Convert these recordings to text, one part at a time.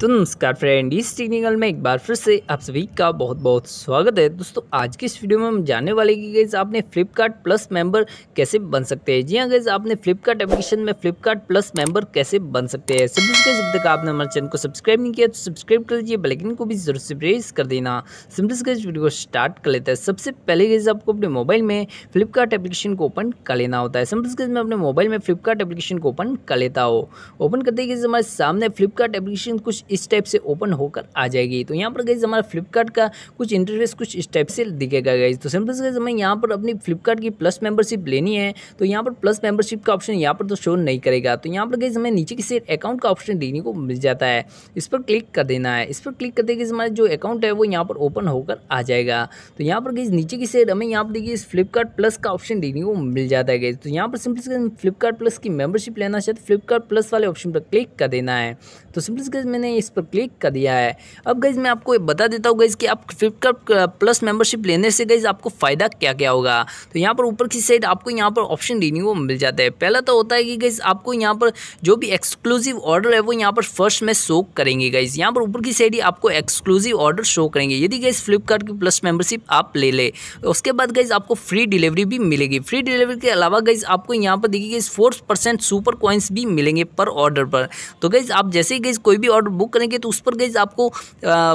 तो नमस्कार फ्रेंड इस टेक्निकल में एक बार फिर से आप सभी का बहुत बहुत स्वागत है दोस्तों आज की इस वीडियो में हम जानने वाले कि गैस आपने फ्लिपकार्ट प्लस मेंबर कैसे बन सकते हैं जी हाँ गैस आपने फ्लिपकार्ट एप्लीकेशन में फ्लिपकार्ट प्लस मेंबर कैसे बन सकते हैं सब गैस जब तक आपने हमारे चैनल को सब्सक्राइब नहीं किया तो सब्सक्राइब कर लीजिए बेलाइकन को भी जरूर से प्रेस कर देना सिंपल गैस वीडियो को स्टार्ट कर लेता है सबसे पहले गैस आपको अपने मोबाइल में फ्लिपकार्ट एप्लीकेशन को ओपन कर लेना होता है सिंपल गैस में अपने मोबाइल में फ्लिपकार्ट एप्लीकेशन को ओपन कर लेता हो ओपन करते हमारे सामने फ्लिपकार्ट एप्लीकेशन कुछ इस टाइप से ओपन होकर आ जाएगी तो यहाँ पर गई हमारा फ्लिपकार्ट का कुछ इंटरफेस कुछ इस टाइप से दिखेगा गई तो सिंपल से हमें यहाँ पर अपनी फ्लिपकार्ट की प्लस मेंबरशिप लेनी है तो यहाँ पर प्लस मेंबरशिप का ऑप्शन यहाँ पर तो शो नहीं करेगा तो यहाँ पर गई हमें नीचे की सेट अकाउंट का ऑप्शन देखने को मिल जाता है इस पर क्लिक कर देना है इस पर क्लिक कर देगी हमारा जो अकाउंट है वो यहाँ पर ओपन होकर आ जाएगा तो यहाँ पर गई नीचे की सेट हमें यहाँ पर देखिए फ्लिपकार्ट प्लस का ऑप्शन देखने को मिल जाता है गई तो यहाँ पर सिंपल से फ्लिपकार्ट प्लस की मेंबरशिप लेना चाहिए फ्लिपकार्ट प्लस वाले ऑप्शन पर क्लिक कर देना है तो सिंपल से मैंने इस पर क्लिक कर दिया है अब गईज़ मैं आपको बता देता हूँ गईज़ कि आप फ्लिपकार्ट प्लस मेंबरशिप लेने से गईज़ आपको फ़ायदा क्या क्या होगा तो यहाँ पर ऊपर की साइड आपको यहाँ पर ऑप्शन रिन्यू मिल जाता है पहला तो होता है कि गईज़ आपको यहाँ पर जो भी एक्सक्लूसिव ऑर्डर है वो यहाँ पर फर्स्ट में शो करेंगे गाइज़ यहाँ पर ऊपर की साइड ही आपको एक्सक्लूसिव ऑर्डर शो करेंगे यदि गाइज़ फ्लिपकार्ट की प्लस मेंबरशिप आप ले ले उसके बाद गाइज़ आपको फ्री डिलीवरी भी मिलेगी फ्री डिलीवरी के अलावा गाइज़ आपको यहाँ पर देखिए guys four percent super coins भी मिलेंगे पर ऑर्डर पर तो गाइज़ आप जैसे ही गाइज़ कोई भी ऑर्डर बुक बुक करेंगे तो उस पर गई आपको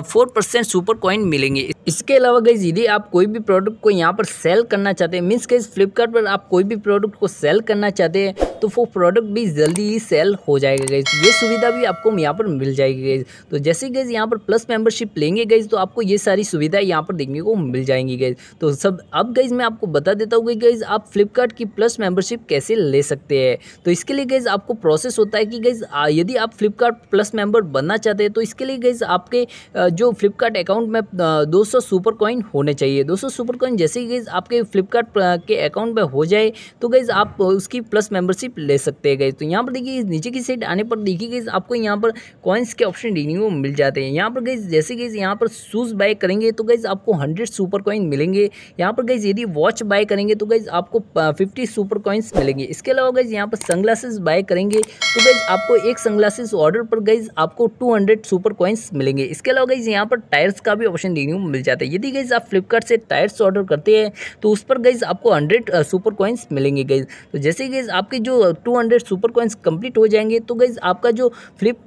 फोर परसेंट सुपर कॉइन मिलेंगे इसके अलावा गई यदि आप कोई भी प्रोडक्ट को यहाँ पर सेल करना चाहते हैं मीन्स गई फ्लिपकार्ट पर आप कोई भी प्रोडक्ट को सेल करना चाहते हैं तो वो प्रोडक्ट भी जल्दी ही सेल हो जाएगा गई ये सुविधा भी आपको यहाँ पर मिल जाएगी गई तो जैसे गई यहाँ पर प्लस मेंबरशिप लेंगे गई तो आपको ये सारी सुविधाएं यहाँ पर देखने को मिल जाएंगी गई तो सब अब गई मैं आपको बता देता हूँ कि गईज़ आप फ्लिपकार्ट की प्लस मेंबरशिप कैसे ले सकते हैं तो इसके लिए गई आपको प्रोसेस होता है कि गई यदि आप फ्लिपकार्ट प्लस मेंबर बनना चाहते हैं तो इसके लिए गईज़ आपके जो फ्लिपकार्ट अकाउंट में दो सुपर कॉइन होने चाहिए सौ सुपर कॉइन जैसे ही गईज़ आपके फ्लिपकार्ट के अकाउंट में हो जाए तो गईज़ आप उसकी प्लस मेंबरशिप ले सकते हैं गई तो यहाँ पर देखिए नीचे की साइड आने पर देखिए गई आपको यहाँ पर कॉइन्स के ऑप्शन देखने को मिल जाते हैं यहाँ पर गई जैसे गई यहाँ पर शूज़ बाय करेंगे तो गई आपको हंड्रेड सुपर कॉइन मिलेंगे यहाँ पर गई यदि वॉच बाय करेंगे तो गई आपको फिफ्टी सुपर कॉइन्स मिलेंगे इसके अलावा गई यहाँ पर सनग्लासेस बाय करेंगे तो गई आपको एक सनग्लासेस ऑर्डर पर गई आपको टू 200 सुपर कॉइन्स मिलेंगे इसके अलावा गई यहाँ पर टायर्स का भी ऑप्शन देखने को मिल जाता है यदि गई आप फ्लिपकार्ट से टायर्स ऑर्डर करते हैं तो उस पर गई आपको हंड्रेड सुपर कॉइन्स मिलेंगे गई तो जैसे गई आपके जो two hundred super coins complete हो जाएंगे तो गई आपका जो फ्लिप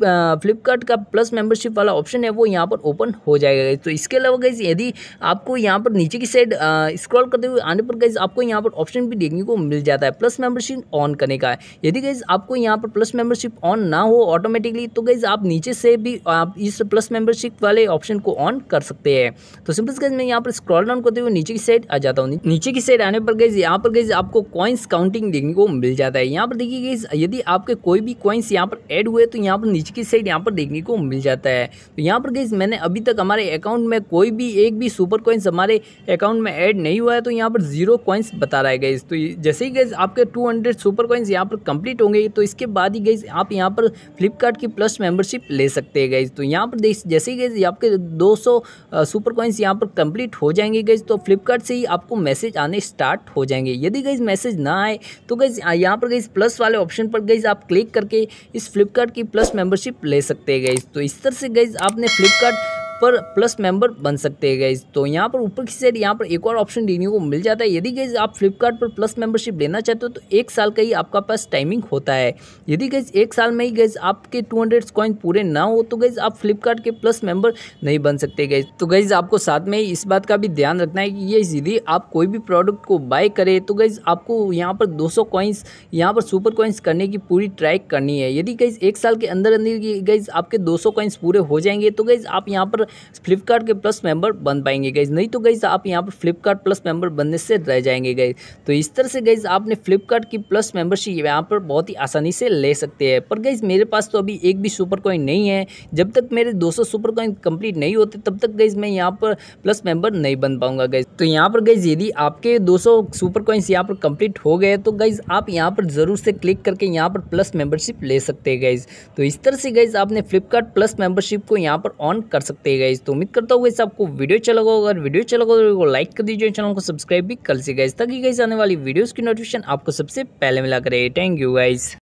फ्लिपकार्ट का प्लस मेंबरशिप वाला ऑप्शन है वो यहाँ पर ओपन हो जाएगा तो इसके अलावा गई यदि आपको यहाँ पर नीचे की साइड स्क्रॉल करते हुए आने पर गई आपको यहाँ पर ऑप्शन भी देखने को मिल जाता है प्लस मेंबरशिप ऑन करने का यदि गई आपको यहाँ पर प्लस मेंबरशिप ऑन ना हो ऑटोमेटिकली तो गई आप नीचे से भी आप इस प्लस मेंबरशिप वाले ऑप्शन को ऑन कर सकते हैं तो सिंपल गैस मैं यहाँ पर स्क्रॉल डाउन करते हुए नीचे की साइड आ जाता हूँ नीचे की साइड आने पर गैस यहाँ पर गैस आपको कॉइन्स काउंटिंग देखने को मिल जाता है यहाँ पर देखिए गई यदि आपके कोई भी कॉइन्स यहाँ पर एड हुए तो यहाँ पर नीचे की साइड यहाँ पर देखने को मिल जाता है तो यहाँ पर गई मैंने अभी तक हमारे अकाउंट में कोई भी एक भी सुपर कॉइन्स हमारे अकाउंट में ऐड नहीं हुआ है तो यहाँ पर जीरो कॉइन्स बता रहा है गई तो जैसे ही गई आपके टू हंड्रेड सुपर कॉइन्स यहाँ पर कंप्लीट होंगे तो इसके बाद ही गई आप यहाँ पर फ्लिपकार्ट की प्लस मेंबरशिप ले सकते हैं गैस तो यहाँ पर देख जैसे ही गैस आपके 200 सुपर कॉइन्स यहाँ पर कंप्लीट हो जाएंगे गई तो फ्लिपकार्ट से ही आपको मैसेज आने स्टार्ट हो जाएंगे यदि गई मैसेज ना आए तो गई यहाँ पर गई प्लस वाले ऑप्शन पर गई आप क्लिक करके इस फ्लिपकार्ट की प्लस मेम्बरशिप ले सकते हैं गैस तो इस तरह से गई आपने फ्लिपकार्ट पर प्लस मेंबर बन सकते हैं गाइज तो यहाँ पर ऊपर की साइड यहाँ पर एक और ऑप्शन देने को मिल जाता है यदि गाइज आप फ्लिपकार्ट पर प्लस मेंबरशिप लेना चाहते हो तो एक साल का ही आपका पास टाइमिंग होता है यदि गाइज एक साल में ही गाइज आपके टू हंड्रेड कॉइन पूरे ना हो तो गाइज आप फ्लिपकार्ट के प्लस मेंबर नहीं बन सकते गए तो गाइज आपको साथ में इस बात का भी ध्यान रखना है कि ये यदि आप कोई भी प्रोडक्ट को बाय करें तो गाइज आपको यहाँ पर दो सौ कॉइन्स यहाँ पर सुपर कॉइन्स करने की पूरी ट्राई करनी है यदि गाइज एक साल के अंदर अंदर गाइज आपके दो सौ कॉइन्स पूरे हो जाएंगे तो गाइज आप यहाँ पर फ्लिपकार्ट के प्लस मेंबर बन पाएंगे गाइज नहीं तो गाइज आप यहाँ पर फ्लिपकार्ट प्लस मेंबर बनने से रह जाएंगे गाइज तो इस तरह से गाइज आपने फ्लिपकार्ट की प्लस मेंबरशिप यहाँ पर बहुत ही आसानी से ले सकते हैं पर गाइज मेरे पास तो अभी एक भी सुपर कॉइन नहीं है जब तक मेरे 200 सुपर कॉइन कंप्लीट नहीं होते तब तक गाइज मैं यहाँ पर प्लस मेंबर नहीं बन पाऊंगा गाइज तो यहाँ पर गाइज यदि आपके 200 सुपर कॉइन्स यहाँ पर कंप्लीट हो गए तो गाइज आप यहाँ पर ज़रूर से क्लिक करके यहाँ पर प्लस मेंबरशिप ले सकते हैं गाइज तो इस तरह से गाइज आपने फ्लिपकार्ट प्लस मेंबरशिप को यहाँ पर ऑन कर सकते गाइज तो उम्मीद करता हूँ गाइज आपको वीडियो अच्छा लगा अगर वीडियो अच्छा लगा तो लाइक कर दीजिए चैनल को सब्सक्राइब भी कर सी गाइज ताकि गाइज आने वाली वीडियोज़ की नोटिफिकेशन आपको सबसे पहले मिला करे थैंक यू गाइज